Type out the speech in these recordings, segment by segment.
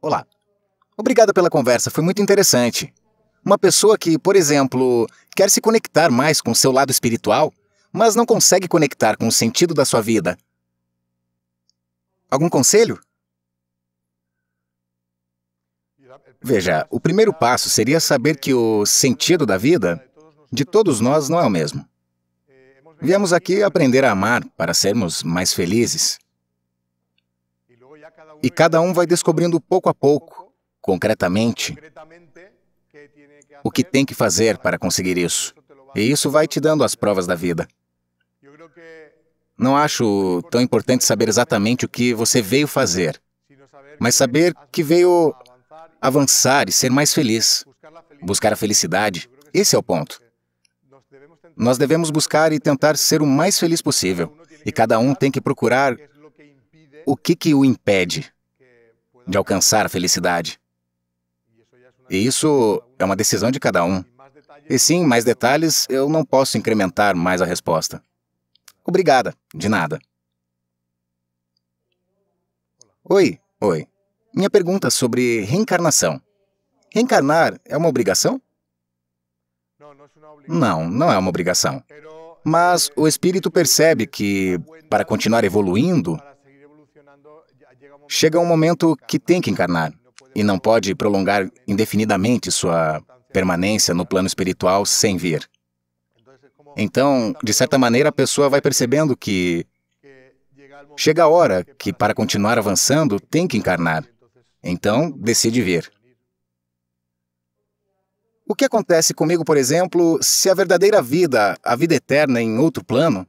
Olá. Obrigado pela conversa, foi muito interessante. Uma pessoa que, por exemplo, quer se conectar mais com seu lado espiritual, mas não consegue conectar com o sentido da sua vida. Algum conselho? Veja, o primeiro passo seria saber que o sentido da vida de todos nós não é o mesmo. Viemos aqui aprender a amar para sermos mais felizes. E cada um vai descobrindo pouco a pouco, concretamente, o que tem que fazer para conseguir isso. E isso vai te dando as provas da vida. Não acho tão importante saber exatamente o que você veio fazer, mas saber que veio avançar e ser mais feliz, buscar a felicidade. Esse é o ponto. Nós devemos buscar e tentar ser o mais feliz possível, e cada um tem que procurar o que, que o impede de alcançar a felicidade. E isso é uma decisão de cada um. E sim, mais detalhes, eu não posso incrementar mais a resposta. Obrigada, de nada. Oi, oi. Minha pergunta sobre reencarnação. Reencarnar é uma obrigação? Não, não é uma obrigação. Mas o espírito percebe que, para continuar evoluindo, Chega um momento que tem que encarnar e não pode prolongar indefinidamente sua permanência no plano espiritual sem vir. Então, de certa maneira, a pessoa vai percebendo que chega a hora que, para continuar avançando, tem que encarnar. Então, decide vir. O que acontece comigo, por exemplo, se a verdadeira vida, a vida eterna é em outro plano,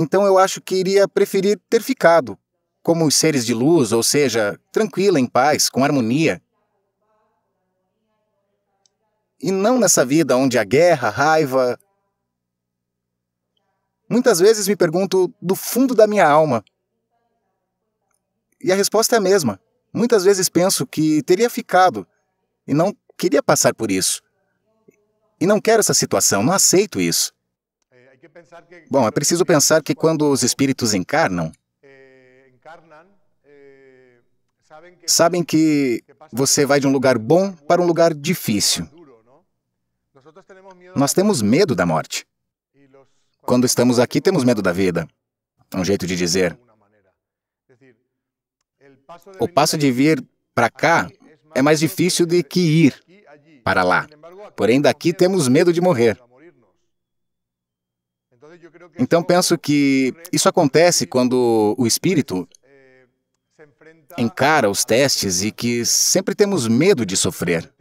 Então eu acho que iria preferir ter ficado, como os seres de luz, ou seja, tranquila, em paz, com harmonia. E não nessa vida onde há guerra, raiva. Muitas vezes me pergunto do fundo da minha alma. E a resposta é a mesma. Muitas vezes penso que teria ficado e não queria passar por isso. E não quero essa situação, não aceito isso. Bom, é preciso pensar que quando os espíritos encarnam, eh, eh, sabem que você vai de um lugar bom para um lugar difícil. Nós temos medo da morte. Quando estamos aqui, temos medo da vida. É um jeito de dizer. O passo de vir para cá é mais difícil do que ir para lá. Porém, daqui temos medo de morrer. Então penso que isso acontece quando o espírito eh, encara os testes e que sempre temos medo de sofrer.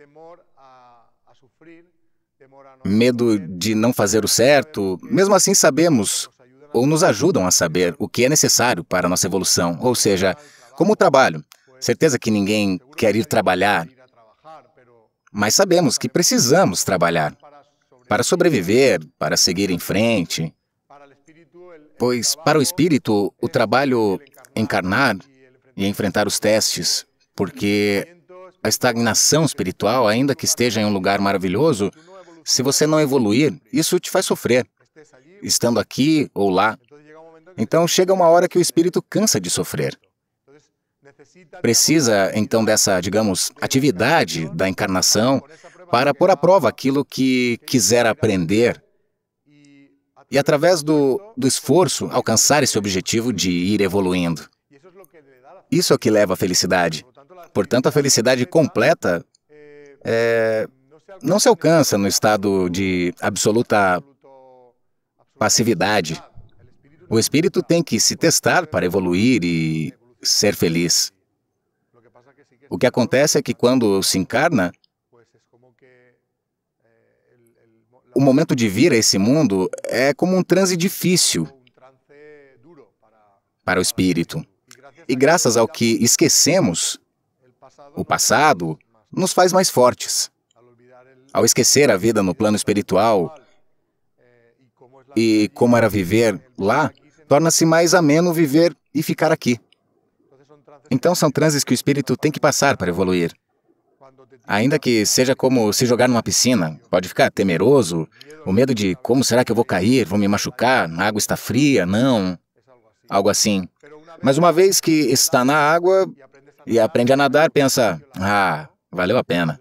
Medo de não fazer o certo, mesmo assim sabemos ou nos ajudam a saber o que é necessário para a nossa evolução, ou seja, como o trabalho. Certeza que ninguém quer ir trabalhar, mas sabemos que precisamos trabalhar para sobreviver, para seguir em frente. Pois, para o espírito, o trabalho encarnar e enfrentar os testes, porque a estagnação espiritual, ainda que esteja em um lugar maravilhoso, se você não evoluir, isso te faz sofrer, estando aqui ou lá. Então chega uma hora que o espírito cansa de sofrer. Precisa então dessa, digamos, atividade da encarnação para pôr à prova aquilo que quiser aprender e, através do, do esforço, alcançar esse objetivo de ir evoluindo. Isso é o que leva à felicidade. Portanto, a felicidade completa é, não se alcança no estado de absoluta passividade. O espírito tem que se testar para evoluir e ser feliz. O que acontece é que quando se encarna, o momento de vir a esse mundo é como um transe difícil para o espírito. E graças ao que esquecemos, o passado nos faz mais fortes. Ao esquecer a vida no plano espiritual e como era viver lá, torna-se mais ameno viver e ficar aqui. Então são transes que o espírito tem que passar para evoluir. Ainda que seja como se jogar numa piscina, pode ficar temeroso, o medo de como será que eu vou cair, vou me machucar, a água está fria, não, algo assim. Mas uma vez que está na água e aprende a nadar, pensa, ah, valeu a pena.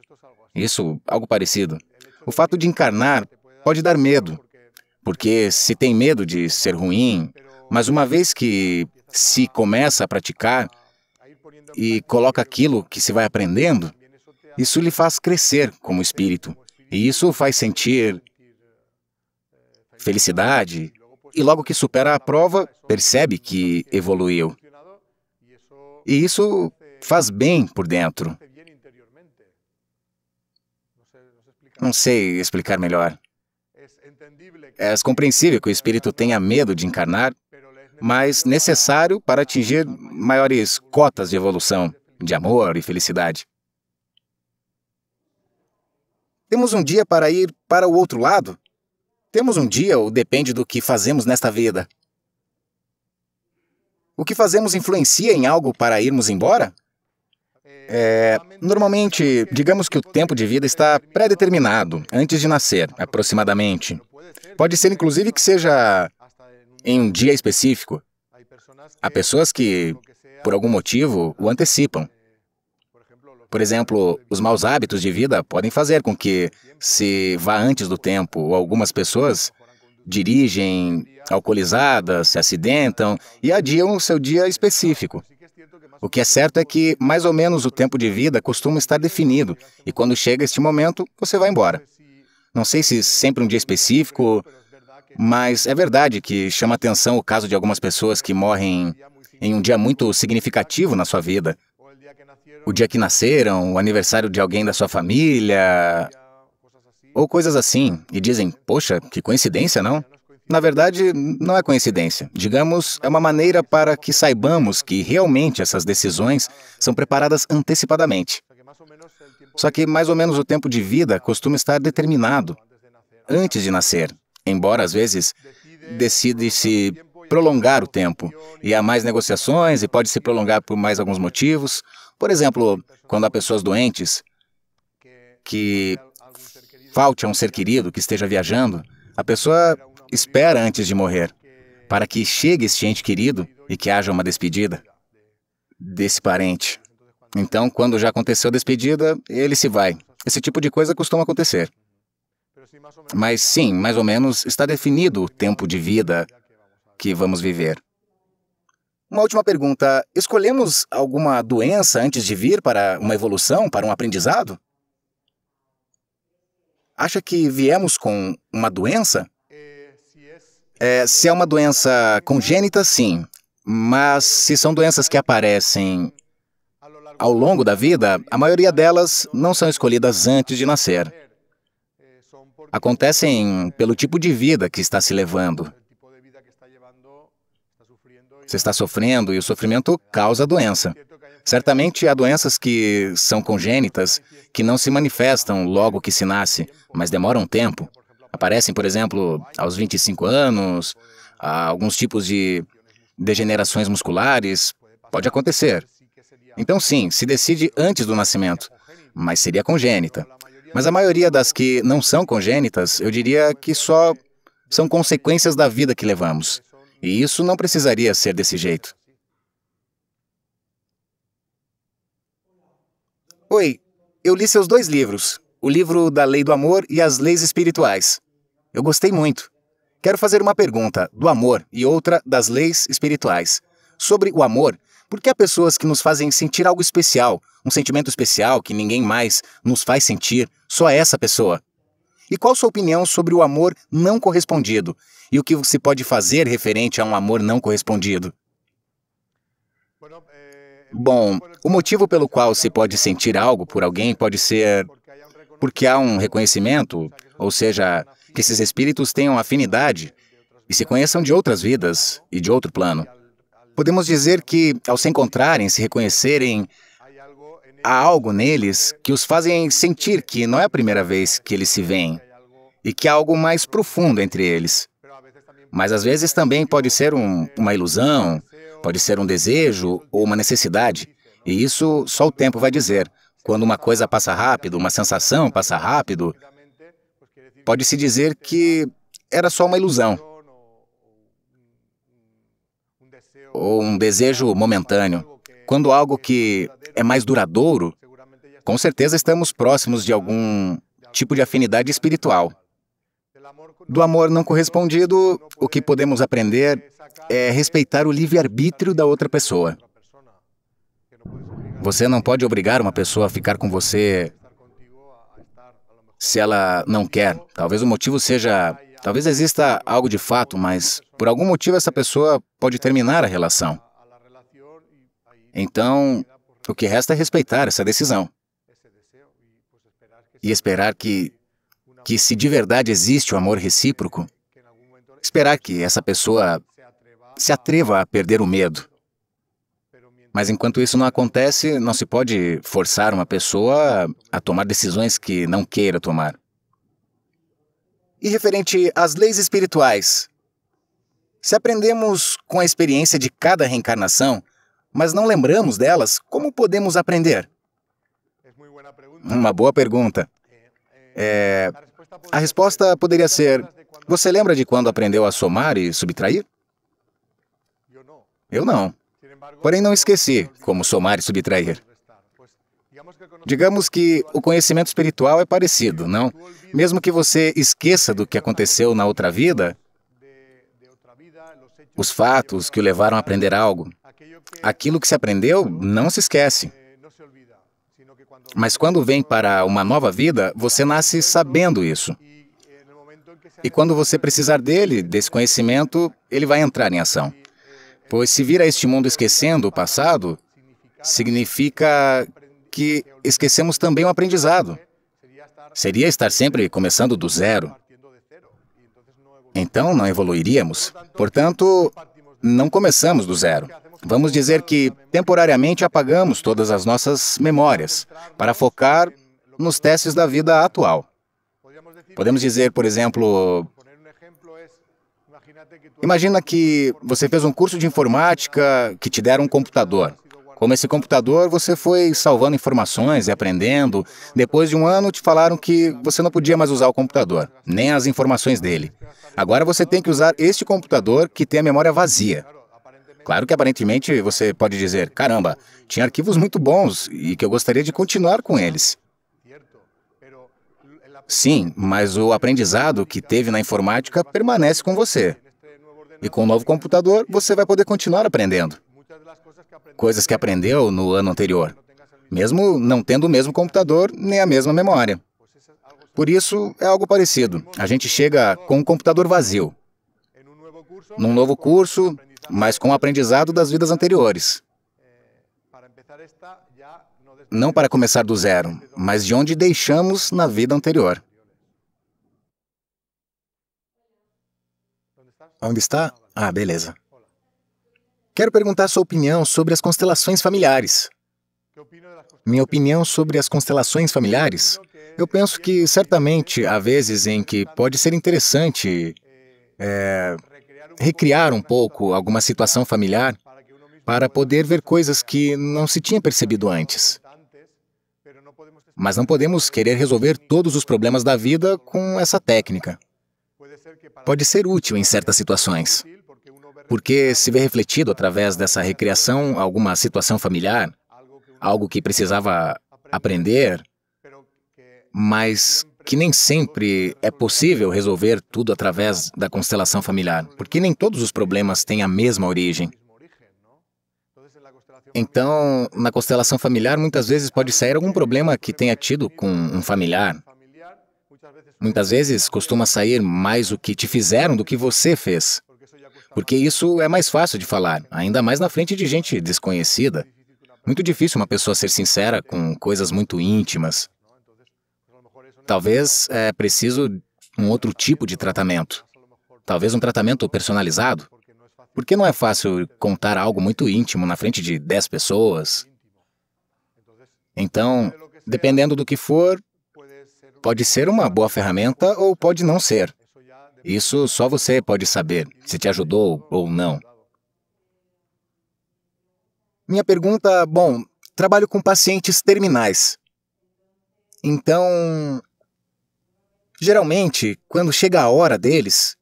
Isso, algo parecido. O fato de encarnar pode dar medo, porque se tem medo de ser ruim, mas uma vez que se começa a praticar e coloca aquilo que se vai aprendendo, isso lhe faz crescer como espírito. E isso faz sentir felicidade. E logo que supera a prova, percebe que evoluiu. E isso faz bem por dentro. Não sei explicar melhor. É compreensível que o espírito tenha medo de encarnar, mas necessário para atingir maiores cotas de evolução, de amor e felicidade. Temos um dia para ir para o outro lado? Temos um dia ou depende do que fazemos nesta vida? O que fazemos influencia em algo para irmos embora? É, normalmente, digamos que o tempo de vida está pré-determinado, antes de nascer, aproximadamente. Pode ser, inclusive, que seja em um dia específico. Há pessoas que, por algum motivo, o antecipam. Por exemplo, os maus hábitos de vida podem fazer com que se vá antes do tempo. Algumas pessoas dirigem alcoolizadas, se acidentam e adiam o seu dia específico. O que é certo é que mais ou menos o tempo de vida costuma estar definido, e quando chega este momento, você vai embora. Não sei se sempre um dia específico, mas é verdade que chama atenção o caso de algumas pessoas que morrem em um dia muito significativo na sua vida, o dia que nasceram, o aniversário de alguém da sua família, ou coisas assim, e dizem: Poxa, que coincidência, não? Na verdade, não é coincidência. Digamos, é uma maneira para que saibamos que realmente essas decisões são preparadas antecipadamente. Só que mais ou menos o tempo de vida costuma estar determinado antes de nascer, embora às vezes decide-se prolongar o tempo. E há mais negociações e pode se prolongar por mais alguns motivos. Por exemplo, quando há pessoas doentes que falte a um ser querido que esteja viajando, a pessoa espera antes de morrer para que chegue este ente querido e que haja uma despedida desse parente. Então, quando já aconteceu a despedida, ele se vai. Esse tipo de coisa costuma acontecer. Mas sim, mais ou menos está definido o tempo de vida que vamos viver. Uma última pergunta: escolhemos alguma doença antes de vir para uma evolução, para um aprendizado? Acha que viemos com uma doença? É, se é uma doença congênita, sim. Mas se são doenças que aparecem ao longo da vida, a maioria delas não são escolhidas antes de nascer. Acontecem pelo tipo de vida que está se levando. Você está sofrendo e o sofrimento causa doença. Certamente há doenças que são congênitas, que não se manifestam logo que se nasce, mas demoram um tempo. Aparecem, por exemplo, aos 25 anos, alguns tipos de degenerações musculares. Pode acontecer. Então, sim, se decide antes do nascimento, mas seria congênita. Mas a maioria das que não são congênitas, eu diria que só são consequências da vida que levamos. E isso não precisaria ser desse jeito. Oi, eu li seus dois livros, o livro da Lei do Amor e as Leis Espirituais. Eu gostei muito. Quero fazer uma pergunta do amor e outra das leis espirituais. Sobre o amor, por que há pessoas que nos fazem sentir algo especial, um sentimento especial que ninguém mais nos faz sentir, só essa pessoa. E qual sua opinião sobre o amor não correspondido? E o que se pode fazer referente a um amor não correspondido? Bom, o motivo pelo qual se pode sentir algo por alguém pode ser porque há um reconhecimento, ou seja, que esses espíritos tenham afinidade e se conheçam de outras vidas e de outro plano. Podemos dizer que, ao se encontrarem, se reconhecerem, há algo neles que os fazem sentir que não é a primeira vez que eles se veem e que há algo mais profundo entre eles. Mas às vezes também pode ser um, uma ilusão, pode ser um desejo ou uma necessidade, e isso só o tempo vai dizer. Quando uma coisa passa rápido, uma sensação passa rápido, pode-se dizer que era só uma ilusão ou um desejo momentâneo. Quando algo que é mais duradouro, com certeza estamos próximos de algum tipo de afinidade espiritual. Do amor não correspondido, o que podemos aprender é respeitar o livre-arbítrio da outra pessoa. Você não pode obrigar uma pessoa a ficar com você se ela não quer. Talvez o motivo seja. Talvez exista algo de fato, mas por algum motivo essa pessoa pode terminar a relação. Então, o que resta é respeitar essa decisão e esperar que, que se de verdade existe o amor recíproco, esperar que essa pessoa se atreva a perder o medo. Mas enquanto isso não acontece, não se pode forçar uma pessoa a tomar decisões que não queira tomar. E referente às leis espirituais, se aprendemos com a experiência de cada reencarnação, mas não lembramos delas, como podemos aprender? Uma boa pergunta. É, a resposta poderia ser: Você lembra de quando aprendeu a somar e subtrair? Eu não. Porém, não esqueci como somar e subtrair. Digamos que o conhecimento espiritual é parecido, não? Mesmo que você esqueça do que aconteceu na outra vida, os fatos que o levaram a aprender algo, Aquilo que se aprendeu não se esquece. Mas quando vem para uma nova vida, você nasce sabendo isso. E quando você precisar dele, desse conhecimento, ele vai entrar em ação. Pois se vir a este mundo esquecendo o passado, significa que esquecemos também o aprendizado. Seria estar sempre começando do zero. Então não evoluiríamos. Portanto, não começamos do zero. Vamos dizer que temporariamente apagamos todas as nossas memórias para focar nos testes da vida atual. Podemos dizer, por exemplo, imagina que você fez um curso de informática que te deram um computador. Como esse computador, você foi salvando informações e aprendendo. Depois de um ano, te falaram que você não podia mais usar o computador, nem as informações dele. Agora você tem que usar este computador que tem a memória vazia. Claro que aparentemente você pode dizer, caramba, tinha arquivos muito bons e que eu gostaria de continuar com eles. Sim, mas o aprendizado que teve na informática permanece com você. E com o novo computador, você vai poder continuar aprendendo. Coisas que aprendeu no ano anterior, mesmo não tendo o mesmo computador nem a mesma memória. Por isso, é algo parecido. A gente chega com um computador vazio. Num novo curso, mas com o aprendizado das vidas anteriores. Não para começar do zero, mas de onde deixamos na vida anterior. Onde está? Ah, beleza. Quero perguntar sua opinião sobre as constelações familiares. Minha opinião sobre as constelações familiares? Eu penso que, certamente, há vezes em que pode ser interessante é, recriar um pouco alguma situação familiar para poder ver coisas que não se tinha percebido antes. Mas não podemos querer resolver todos os problemas da vida com essa técnica. Pode ser útil em certas situações, porque se vê refletido através dessa recriação alguma situação familiar, algo que precisava aprender, mas que nem sempre é possível resolver tudo através da constelação familiar, porque nem todos os problemas têm a mesma origem. Então, na constelação familiar, muitas vezes pode sair algum problema que tenha tido com um familiar. Muitas vezes costuma sair mais o que te fizeram do que você fez. Porque isso é mais fácil de falar, ainda mais na frente de gente desconhecida. Muito difícil uma pessoa ser sincera com coisas muito íntimas. Talvez é preciso um outro tipo de tratamento. Talvez um tratamento personalizado. Porque não é fácil contar algo muito íntimo na frente de 10 pessoas. Então, dependendo do que for, pode ser uma boa ferramenta ou pode não ser. Isso só você pode saber, se te ajudou ou não. Minha pergunta, bom, trabalho com pacientes terminais. Então, Geralmente, quando chega a hora deles,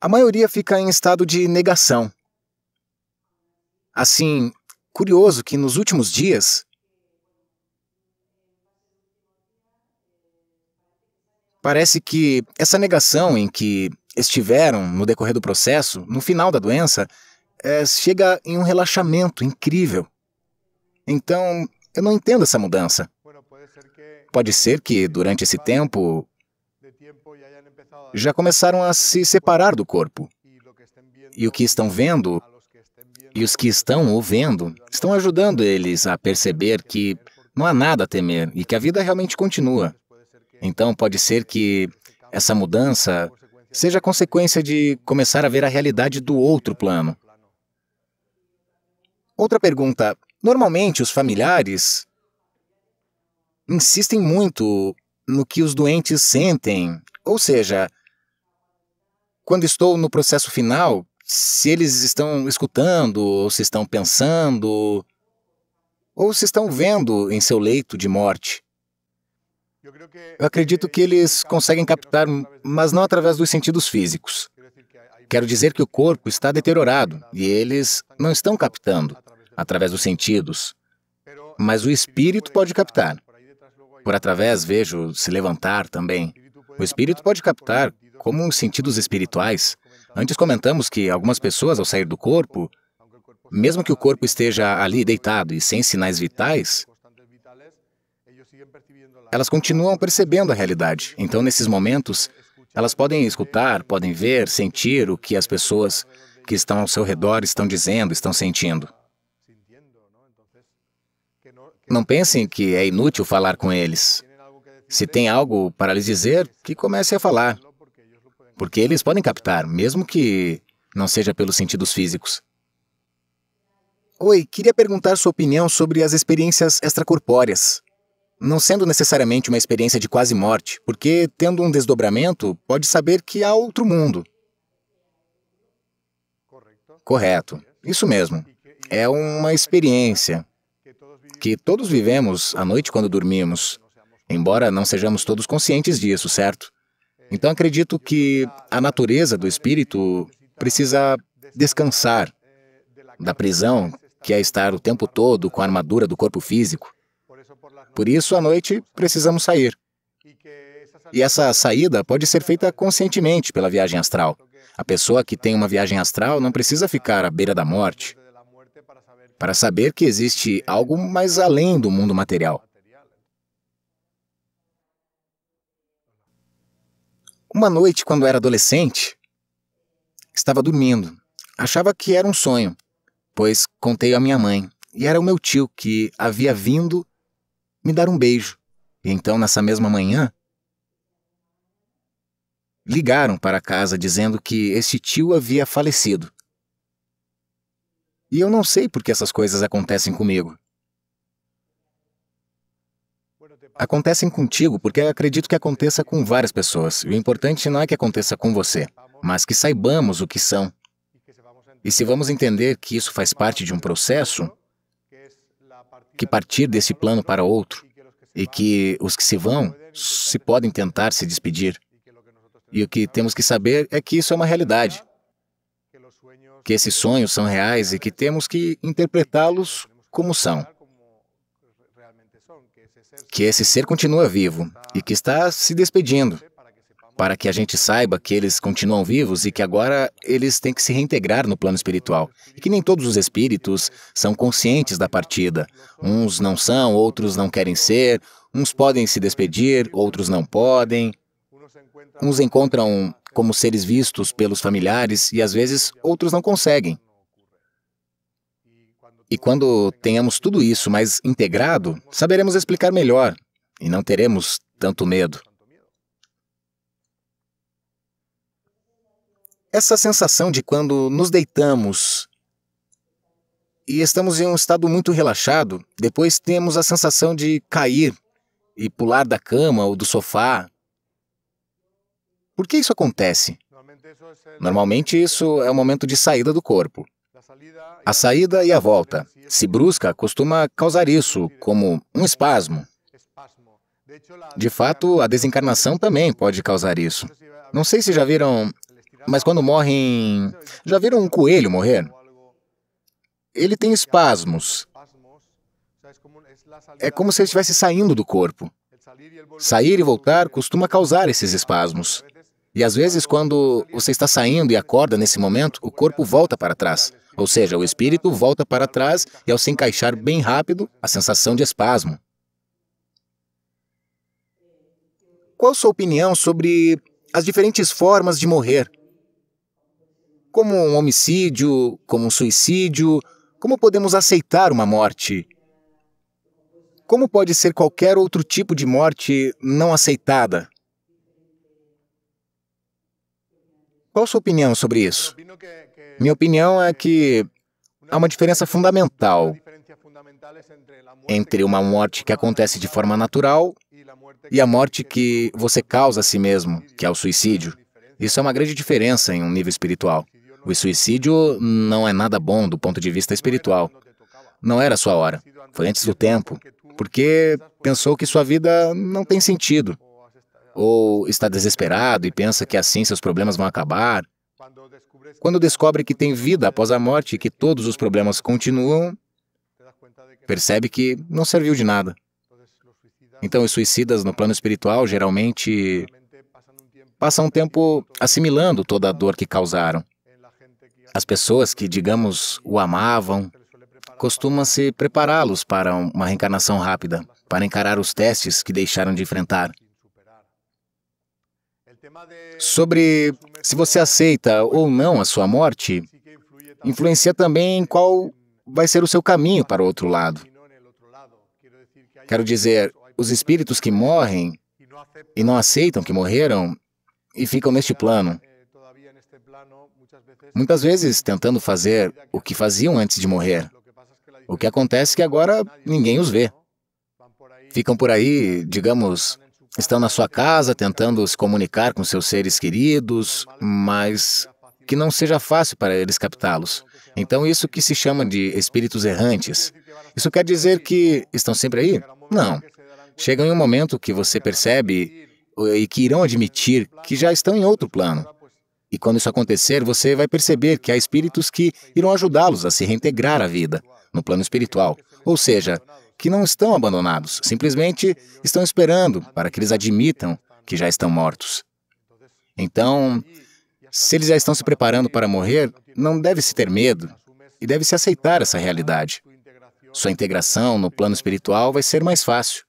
a maioria fica em estado de negação. Assim, curioso que nos últimos dias, parece que essa negação em que estiveram no decorrer do processo, no final da doença, é, chega em um relaxamento incrível. Então, eu não entendo essa mudança. Pode ser que, durante esse tempo, já começaram a se separar do corpo. E o que estão vendo, e os que estão o vendo, estão ajudando eles a perceber que não há nada a temer e que a vida realmente continua. Então, pode ser que essa mudança seja consequência de começar a ver a realidade do outro plano. Outra pergunta: normalmente os familiares insistem muito no que os doentes sentem. Ou seja, quando estou no processo final, se eles estão escutando, ou se estão pensando, ou se estão vendo em seu leito de morte. Eu acredito que eles conseguem captar, mas não através dos sentidos físicos. Quero dizer que o corpo está deteriorado e eles não estão captando através dos sentidos, mas o espírito pode captar. Por através vejo se levantar também. O espírito pode captar como os sentidos espirituais. Antes comentamos que algumas pessoas, ao sair do corpo, mesmo que o corpo esteja ali deitado e sem sinais vitais, elas continuam percebendo a realidade. Então, nesses momentos, elas podem escutar, podem ver, sentir o que as pessoas que estão ao seu redor estão dizendo, estão sentindo. Não pensem que é inútil falar com eles. Se tem algo para lhes dizer, que comece a falar. Porque eles podem captar, mesmo que não seja pelos sentidos físicos. Oi, queria perguntar sua opinião sobre as experiências extracorpóreas. Não sendo necessariamente uma experiência de quase morte, porque tendo um desdobramento, pode saber que há outro mundo. Correto, isso mesmo. É uma experiência que todos vivemos à noite quando dormimos, embora não sejamos todos conscientes disso, certo? Então acredito que a natureza do espírito precisa descansar da prisão que é estar o tempo todo com a armadura do corpo físico. Por isso, à noite, precisamos sair. E essa saída pode ser feita conscientemente pela viagem astral. A pessoa que tem uma viagem astral não precisa ficar à beira da morte para saber que existe algo mais além do mundo material. Uma noite, quando era adolescente, estava dormindo. Achava que era um sonho, pois contei à minha mãe, e era o meu tio que havia vindo me dar um beijo. E então, nessa mesma manhã, ligaram para casa dizendo que este tio havia falecido. E eu não sei por que essas coisas acontecem comigo. Acontecem contigo porque acredito que aconteça com várias pessoas. E o importante não é que aconteça com você, mas que saibamos o que são. E se vamos entender que isso faz parte de um processo, que partir desse plano para outro, e que os que se vão se podem tentar se despedir. E o que temos que saber é que isso é uma realidade que esses sonhos são reais e que temos que interpretá-los como são. Que esse ser continua vivo e que está se despedindo, para que a gente saiba que eles continuam vivos e que agora eles têm que se reintegrar no plano espiritual. E que nem todos os espíritos são conscientes da partida. Uns não são, outros não querem ser, uns podem se despedir, outros não podem. Uns encontram como seres vistos pelos familiares e às vezes outros não conseguem. E quando tenhamos tudo isso mais integrado, saberemos explicar melhor e não teremos tanto medo. Essa sensação de quando nos deitamos e estamos em um estado muito relaxado, depois temos a sensação de cair e pular da cama ou do sofá por que isso acontece? Normalmente, isso é o momento de saída do corpo. A saída e a volta. Se brusca, costuma causar isso, como um espasmo. De fato, a desencarnação também pode causar isso. Não sei se já viram, mas quando morrem. Já viram um coelho morrer? Ele tem espasmos. É como se ele estivesse saindo do corpo. Sair e voltar costuma causar esses espasmos. E às vezes, quando você está saindo e acorda nesse momento, o corpo volta para trás. Ou seja, o espírito volta para trás e, ao se encaixar bem rápido, a sensação de espasmo. Qual sua opinião sobre as diferentes formas de morrer? Como um homicídio, como um suicídio, como podemos aceitar uma morte? Como pode ser qualquer outro tipo de morte não aceitada? Qual a sua opinião sobre isso? Minha opinião é que há uma diferença fundamental entre uma morte que acontece de forma natural e a morte que você causa a si mesmo, que é o suicídio. Isso é uma grande diferença em um nível espiritual. O suicídio não é nada bom do ponto de vista espiritual. Não era sua hora. Foi antes do tempo, porque pensou que sua vida não tem sentido ou está desesperado e pensa que assim seus problemas vão acabar, quando descobre que tem vida após a morte e que todos os problemas continuam, percebe que não serviu de nada. Então, os suicidas no plano espiritual geralmente passam um tempo assimilando toda a dor que causaram. As pessoas que, digamos, o amavam costumam se prepará-los para uma reencarnação rápida, para encarar os testes que deixaram de enfrentar sobre se você aceita ou não a sua morte influencia também qual vai ser o seu caminho para o outro lado. Quero dizer, os espíritos que morrem e não aceitam que morreram e ficam neste plano, muitas vezes tentando fazer o que faziam antes de morrer. O que acontece é que agora ninguém os vê. Ficam por aí, digamos, estão na sua casa tentando se comunicar com seus seres queridos, mas que não seja fácil para eles captá-los. Então, isso que se chama de espíritos errantes. Isso quer dizer que estão sempre aí? Não. Chega em um momento que você percebe e que irão admitir que já estão em outro plano. E quando isso acontecer, você vai perceber que há espíritos que irão ajudá-los a se reintegrar à vida no plano espiritual. Ou seja, que não estão abandonados, simplesmente estão esperando para que eles admitam que já estão mortos. Então, se eles já estão se preparando para morrer, não deve-se ter medo e deve-se aceitar essa realidade. Sua integração no plano espiritual vai ser mais fácil,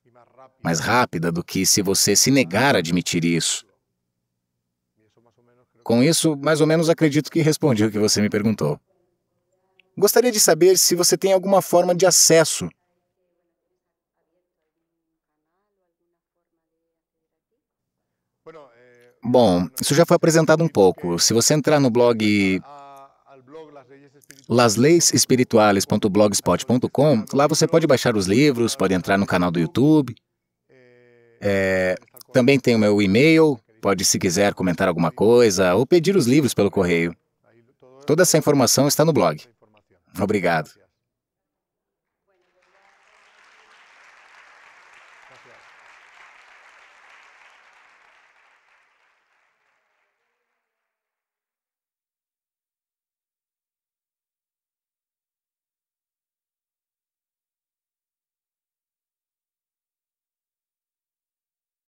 mais rápida do que se você se negar a admitir isso. Com isso, mais ou menos acredito que respondi o que você me perguntou. Gostaria de saber se você tem alguma forma de acesso Bom, isso já foi apresentado um pouco. Se você entrar no blog lasleisespirituales.blogspot.com, lá você pode baixar os livros, pode entrar no canal do YouTube. É, também tem o meu e-mail, pode, se quiser, comentar alguma coisa ou pedir os livros pelo correio. Toda essa informação está no blog. Obrigado.